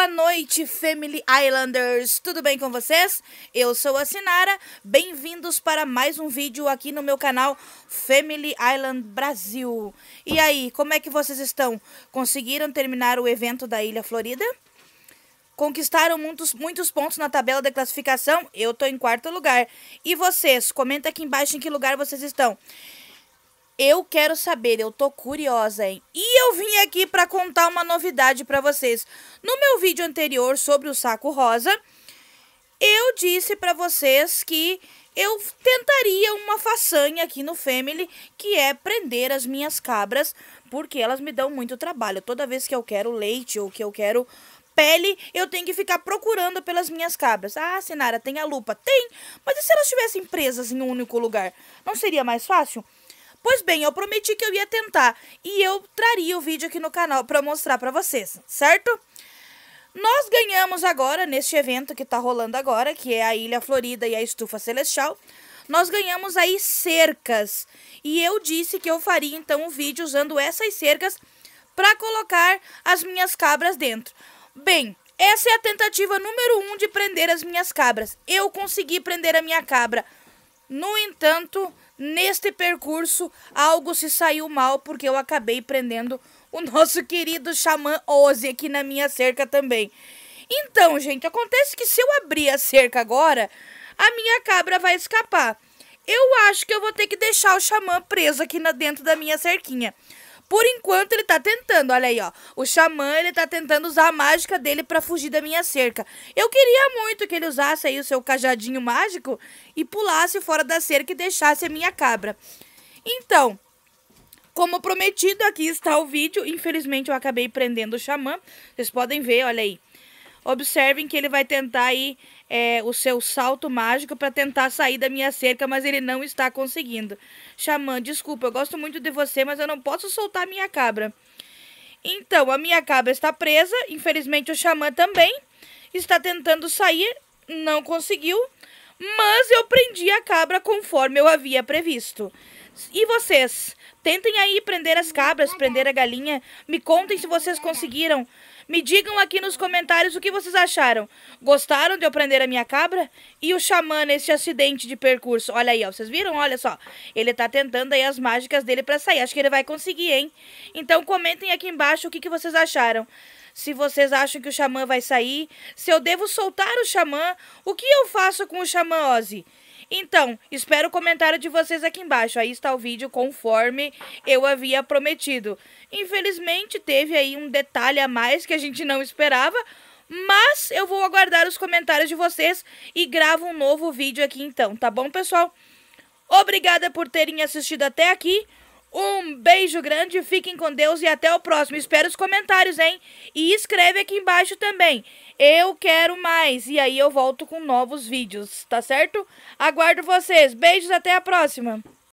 Boa noite, Family Islanders! Tudo bem com vocês? Eu sou a Sinara, bem-vindos para mais um vídeo aqui no meu canal Family Island Brasil. E aí, como é que vocês estão? Conseguiram terminar o evento da Ilha Florida? Conquistaram muitos, muitos pontos na tabela da classificação? Eu tô em quarto lugar. E vocês? Comenta aqui embaixo em que lugar vocês estão. Eu quero saber, eu tô curiosa, hein? E eu vim aqui para contar uma novidade para vocês. No meu vídeo anterior sobre o saco rosa, eu disse para vocês que eu tentaria uma façanha aqui no Family, que é prender as minhas cabras, porque elas me dão muito trabalho. Toda vez que eu quero leite ou que eu quero pele, eu tenho que ficar procurando pelas minhas cabras. Ah, Sinara, tem a lupa? Tem, mas e se elas estivessem presas em um único lugar? Não seria mais fácil? Pois bem, eu prometi que eu ia tentar e eu traria o vídeo aqui no canal para mostrar para vocês, certo? Nós ganhamos agora, neste evento que tá rolando agora, que é a Ilha Florida e a Estufa Celestial, nós ganhamos aí cercas. E eu disse que eu faria então um vídeo usando essas cercas para colocar as minhas cabras dentro. Bem, essa é a tentativa número um de prender as minhas cabras. Eu consegui prender a minha cabra. No entanto, Neste percurso, algo se saiu mal porque eu acabei prendendo o nosso querido xamã Ozzy aqui na minha cerca também. Então, gente, acontece que se eu abrir a cerca agora, a minha cabra vai escapar. Eu acho que eu vou ter que deixar o xamã preso aqui na, dentro da minha cerquinha. Por enquanto ele tá tentando, olha aí, ó. O xamã, ele tá tentando usar a mágica dele para fugir da minha cerca. Eu queria muito que ele usasse aí o seu cajadinho mágico e pulasse fora da cerca e deixasse a minha cabra. Então, como prometido, aqui está o vídeo. Infelizmente eu acabei prendendo o xamã. Vocês podem ver, olha aí. Observem que ele vai tentar aí é, o seu salto mágico para tentar sair da minha cerca, mas ele não está conseguindo. Xamã, desculpa, eu gosto muito de você, mas eu não posso soltar a minha cabra. Então, a minha cabra está presa, infelizmente o Xamã também está tentando sair, não conseguiu, mas eu prendi a cabra conforme eu havia previsto. E vocês? Tentem aí prender as cabras, prender a galinha. Me contem se vocês conseguiram. Me digam aqui nos comentários o que vocês acharam. Gostaram de eu prender a minha cabra? E o xamã nesse acidente de percurso? Olha aí, ó. Vocês viram? Olha só. Ele tá tentando aí as mágicas dele pra sair. Acho que ele vai conseguir, hein? Então comentem aqui embaixo o que, que vocês acharam se vocês acham que o xamã vai sair, se eu devo soltar o xamã, o que eu faço com o xamã, Ozzy? Então, espero o comentário de vocês aqui embaixo. Aí está o vídeo conforme eu havia prometido. Infelizmente, teve aí um detalhe a mais que a gente não esperava, mas eu vou aguardar os comentários de vocês e gravo um novo vídeo aqui então, tá bom, pessoal? Obrigada por terem assistido até aqui. Um beijo grande, fiquem com Deus e até o próximo. Espero os comentários, hein? E escreve aqui embaixo também. Eu quero mais. E aí eu volto com novos vídeos, tá certo? Aguardo vocês. Beijos, até a próxima.